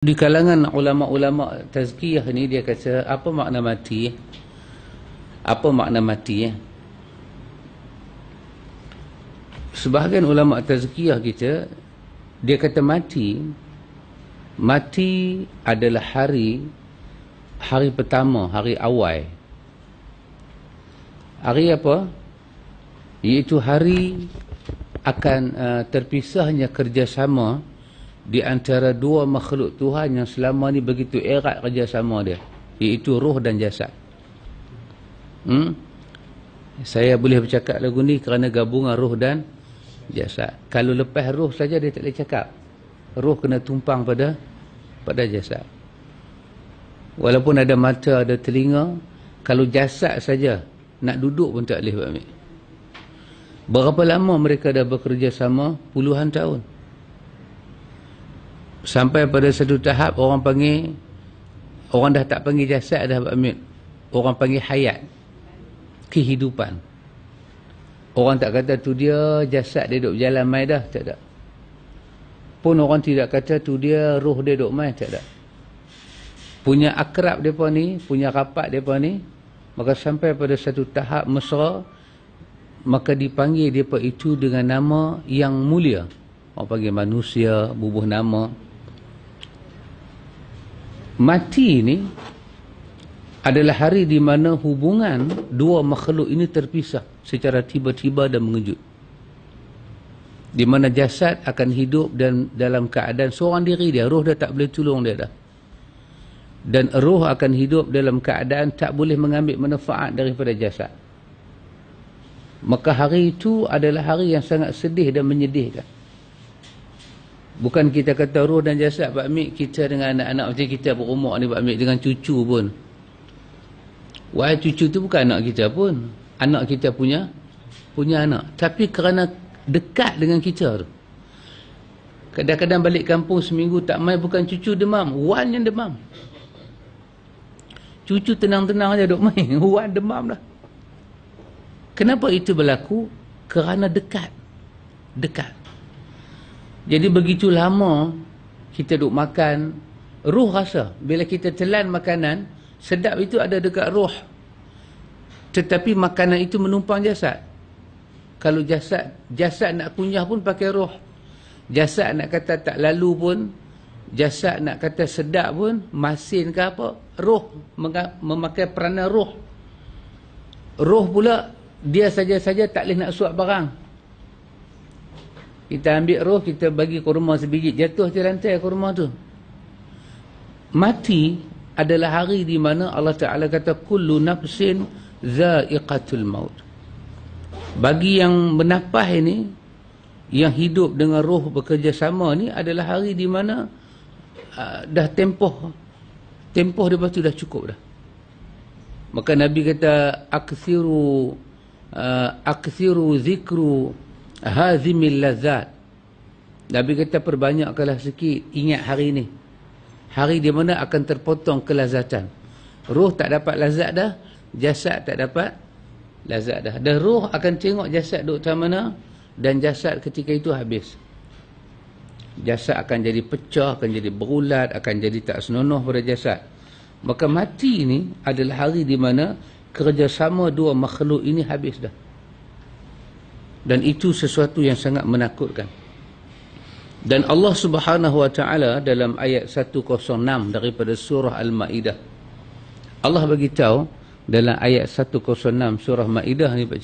Di kalangan ulama-ulama tazkiyah ni dia kata apa makna mati? Apa makna mati? Sebahagian ulama tazkiyah kita dia kata mati mati adalah hari hari pertama, hari awal. Hari apa? Iaitu hari akan uh, terpisahnya kerjasama sama di antara dua makhluk Tuhan yang selama ni begitu erat kerjasama dia iaitu roh dan jasad hmm? saya boleh bercakap lagu ni kerana gabungan roh dan jasad kalau lepas roh saja dia tak boleh cakap roh kena tumpang pada pada jasad walaupun ada mata ada telinga kalau jasad saja nak duduk pun tak boleh berapa lama mereka dah bekerjasama puluhan tahun sampai pada satu tahap orang panggil orang dah tak panggil jasad dah amin orang panggil hayat kehidupan orang tak kata tu dia jasad dia duduk berjalan mai dah tak tak pun orang tidak kata tu dia roh dia duduk mai tak tak punya akrab depa ni punya rapat depa ni maka sampai pada satu tahap mesra maka dipanggil depa itu dengan nama yang mulia orang panggil manusia bubuh nama mati ini adalah hari di mana hubungan dua makhluk ini terpisah secara tiba-tiba dan mengejut. Di mana jasad akan hidup dan dalam keadaan seorang diri dia, roh dia tak boleh tolong dia dah. Dan roh akan hidup dalam keadaan tak boleh mengambil manfaat daripada jasad. Maka hari itu adalah hari yang sangat sedih dan menyedihkan. Bukan kita kata roh dan jasad Pak Mik kita dengan anak-anak macam kita berumur ni Pak Mik dengan cucu pun. wah cucu tu bukan anak kita pun. Anak kita punya punya anak. Tapi kerana dekat dengan kita tu. Kadang-kadang balik kampung seminggu tak mai. bukan cucu demam. Wan yang demam. Cucu tenang-tenang aja duk main. Wan demam lah. Kenapa itu berlaku? Kerana dekat. Dekat. Jadi begitu lama kita duk makan, ruh rasa. Bila kita telan makanan, sedap itu ada dekat ruh. Tetapi makanan itu menumpang jasad. Kalau jasad, jasad nak kunyah pun pakai ruh. Jasad nak kata tak lalu pun, jasad nak kata sedap pun, masin ke apa, ruh memakai peranan ruh. Ruh pula dia saja-saja tak boleh nak suap barang. Kita ambil roh, kita bagi kurma sebiji. Jatuh di lantai kurma tu. Mati adalah hari di mana Allah Ta'ala kata, Kullu nafsin za'iqatul maut. Bagi yang bernafah ini, yang hidup dengan roh bekerjasama ni adalah hari di mana uh, dah tempoh. Tempoh dia tu dah cukup dah. Maka Nabi kata, Aksiru, uh, aksiru zikru, hazimil lazat Nabi kata perbanyakkanlah sikit ingat hari ini, hari di mana akan terpotong kelazatan roh tak dapat lazat dah jasad tak dapat lazat dah dan roh akan tengok jasad duduk di mana dan jasad ketika itu habis jasad akan jadi pecah akan jadi berulat akan jadi tak senonoh pada jasad maka mati ini adalah hari di mana kerjasama dua makhluk ini habis dah dan itu sesuatu yang sangat menakutkan dan Allah Subhanahu wa taala dalam ayat 106 daripada surah al-maidah Allah bagi tahu dalam ayat 106 surah maidah ni pak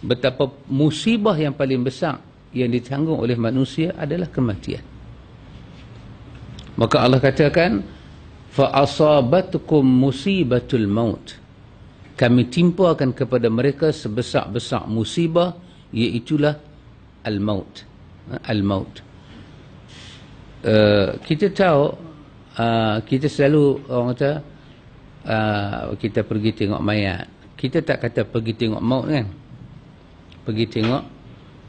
betapa musibah yang paling besar yang ditanggung oleh manusia adalah kematian maka Allah katakan fa asabatkum musibatul maut kami timpakan kepada mereka sebesar-besar musibah Iaitulah Al-Maut ha, Al-Maut uh, Kita tahu uh, Kita selalu orang kata uh, Kita pergi tengok mayat Kita tak kata pergi tengok maut kan Pergi tengok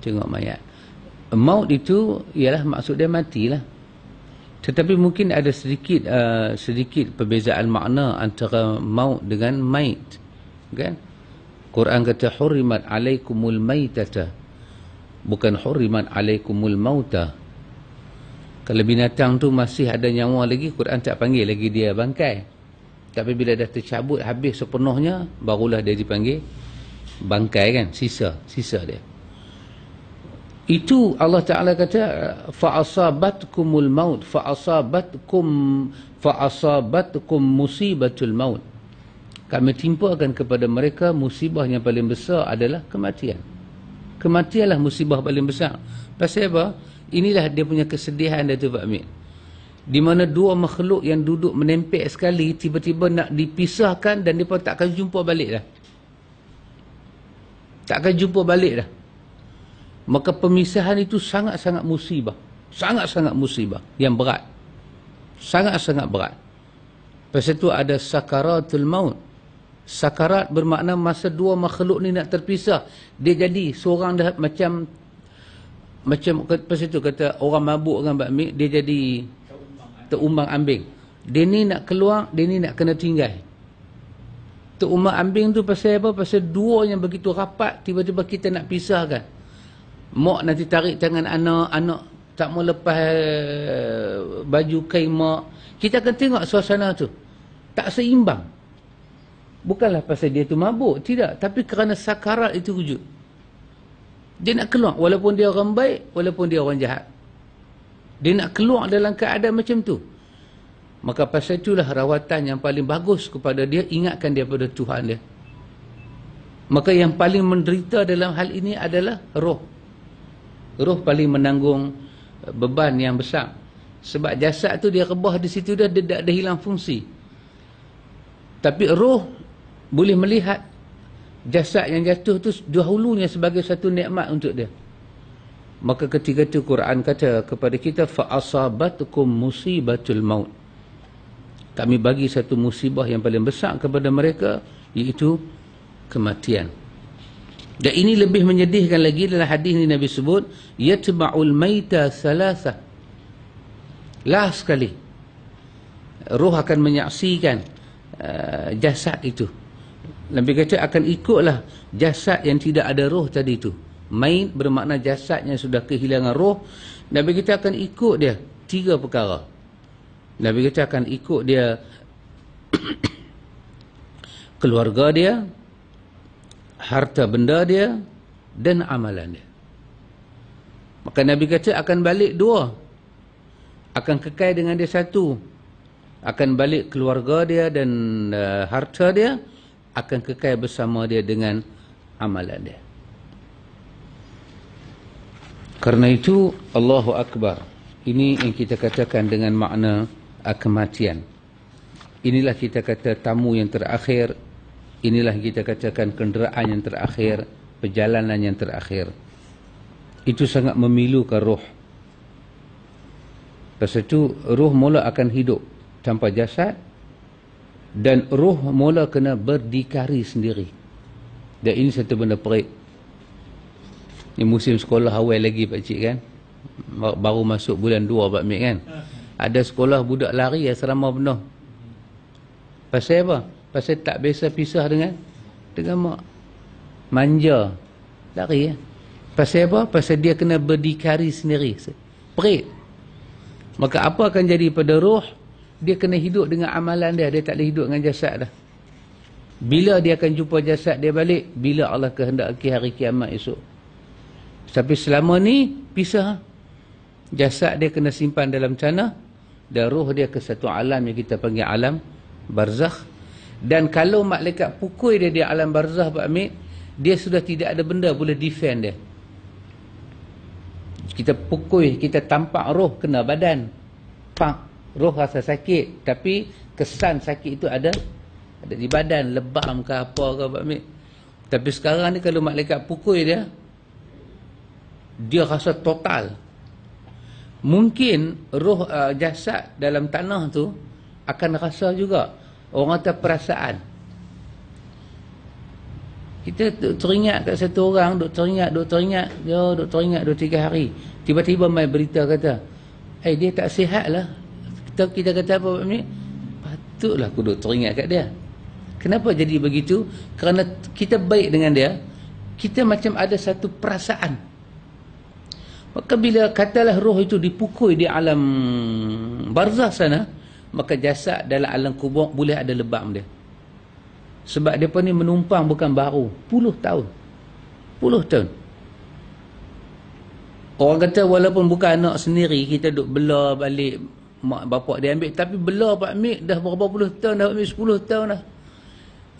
Tengok mayat Maut itu ialah maksud dia matilah Tetapi mungkin ada sedikit uh, Sedikit perbezaan makna Antara maut dengan mait Kan okay? Quran kata hurimat alaikumul maitata bukan hurimat alaikumul mauta kalau binatang tu masih ada nyawa lagi Quran tak panggil lagi dia bangkai tapi bila dah tercabut habis sepenuhnya barulah dia dipanggil bangkai kan sisa sisa dia itu Allah Taala kata fa asabatkumul maut fa asabatkum fa asabatkum musibatul maut kami timpakan kepada mereka musibah yang paling besar adalah kematian kematianlah musibah paling besar pasal apa? inilah dia punya kesedihan tu Pak Amin di mana dua makhluk yang duduk menempel sekali tiba-tiba nak dipisahkan dan mereka takkan jumpa balik dah takkan jumpa balik dah maka pemisahan itu sangat-sangat musibah sangat-sangat musibah yang berat sangat-sangat berat pasal itu ada sakaratul maut Sakarat bermakna masa dua makhluk ni nak terpisah, dia jadi seorang dah macam macam pasal tu kata orang mabuk dengan bakmi, dia jadi terumbang ambing. Dia ni nak keluar, dia ni nak kena tinggal. Terumbang ambing tu pasal apa? Pasal dua yang begitu rapat, tiba-tiba kita nak pisahkan. Mak nanti tarik tangan anak, anak tak mau lepas eh, baju kain mak. Kita akan tengok suasana tu. Tak seimbang. Bukanlah pasal dia tu mabuk. Tidak. Tapi kerana sakarat itu wujud. Dia nak keluar. Walaupun dia orang baik. Walaupun dia orang jahat. Dia nak keluar dalam keadaan macam tu. Maka pasal itulah rawatan yang paling bagus kepada dia. Ingatkan dia pada Tuhan dia. Maka yang paling menderita dalam hal ini adalah roh. Roh paling menanggung eh, beban yang besar. Sebab jasad tu dia rebah di situ dah. Dia dah, dah hilang fungsi. Tapi roh boleh melihat jasad yang jatuh tu dahulunya sebagai satu nikmat untuk dia maka ketika itu Quran kata kepada kita fa asabatukum musibatul maut kami bagi satu musibah yang paling besar kepada mereka iaitu kematian dan ini lebih menyedihkan lagi dalam hadis ini Nabi sebut yatma'ul maita salasa lah sekali roh akan menyaksikan uh, jasad itu Nabi kata akan ikutlah jasad yang tidak ada roh tadi tu. Main bermakna jasad yang sudah kehilangan roh. Nabi kata akan ikut dia tiga perkara. Nabi kata akan ikut dia keluarga dia, harta benda dia dan amalan dia. Maka Nabi kata akan balik dua. Akan kekai dengan dia satu. Akan balik keluarga dia dan uh, harta dia akan kekal bersama dia dengan amalan dia. Kerana itu Allahu Akbar. Ini yang kita katakan dengan makna kematian. Inilah kita kata tamu yang terakhir. Inilah kita katakan kenderaan yang terakhir, perjalanan yang terakhir. Itu sangat memilukan roh. Pasal itu roh mula akan hidup tanpa jasad dan roh mula kena berdikari sendiri dan ini satu benda perik Ini musim sekolah awal lagi pak cik kan baru masuk bulan 2 pak mik kan ada sekolah budak lari asrama penuh pasal apa pasal tak biasa pisah dengan dengan mak manja lari ya pasal apa pasal dia kena berdikari sendiri perik maka apa akan jadi pada roh dia kena hidup dengan amalan dia dia tak boleh hidup dengan jasad dah bila dia akan jumpa jasad dia balik bila Allah kehendaki hari kiamat esok tapi selama ni pisah jasad dia kena simpan dalam sana dan roh dia ke satu alam yang kita panggil alam barzakh dan kalau malaikat pukul dia di alam barzakh Pak Amir dia sudah tidak ada benda boleh defend dia kita pukul kita tampak roh kena badan pak roh rasa sakit tapi kesan sakit itu ada ada di badan lebam ke apa ke Pak Mik tapi sekarang ni kalau malaikat pukul dia dia rasa total mungkin roh uh, jasad dalam tanah tu akan rasa juga orang kata perasaan kita teringat kat satu orang duk teringat duk teringat dia duk teringat 2 3 hari tiba-tiba mai berita kata eh hey, dia tak sihatlah atau kita kata apa ni? Patutlah aku duk teringat kat dia. Kenapa jadi begitu? Kerana kita baik dengan dia, kita macam ada satu perasaan. Maka bila katalah roh itu dipukul di alam barzah sana, maka jasad dalam alam kubur boleh ada lebam dia. Sebab dia ni menumpang bukan baru, puluh tahun. Puluh tahun. Orang kata walaupun bukan anak sendiri, kita duk bela balik mak bapak dia ambil tapi bela pak mik dah berapa puluh tahun dah ambil sepuluh tahun dah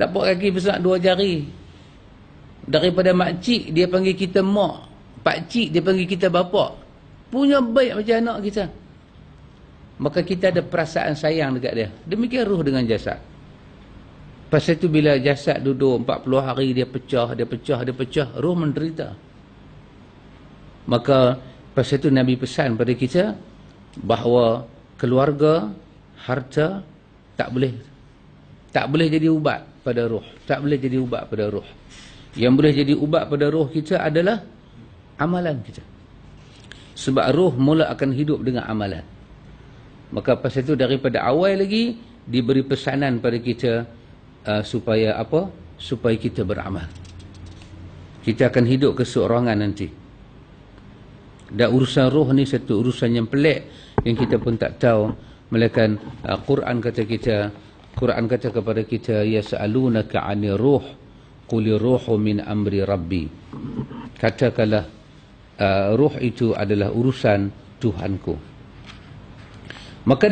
tak buat kaki besar dua jari daripada Cik dia panggil kita mak Pak Cik dia panggil kita bapak punya baik macam anak kita maka kita ada perasaan sayang dekat dia demikian ruh dengan jasad pasal tu bila jasad duduk empat puluh hari dia pecah dia pecah dia pecah ruh menderita maka pasal tu Nabi pesan pada kita bahawa keluarga, harta tak boleh tak boleh jadi ubat pada roh, tak boleh jadi ubat pada roh. Yang boleh jadi ubat pada roh kita adalah amalan kita. Sebab roh mula akan hidup dengan amalan. Maka pasal itu daripada awal lagi diberi pesanan pada kita uh, supaya apa? Supaya kita beramal. Kita akan hidup kesorangan nanti. Dan urusan roh ni satu urusan yang pelik yang kita pun tak tahu. Melainkan uh, Quran kata kita, Quran kata kepada kita, Ya sa'alunaka ani roh, kuli rohu min amri rabbi. Katakanlah, uh, roh itu adalah urusan Tuhanku. Maka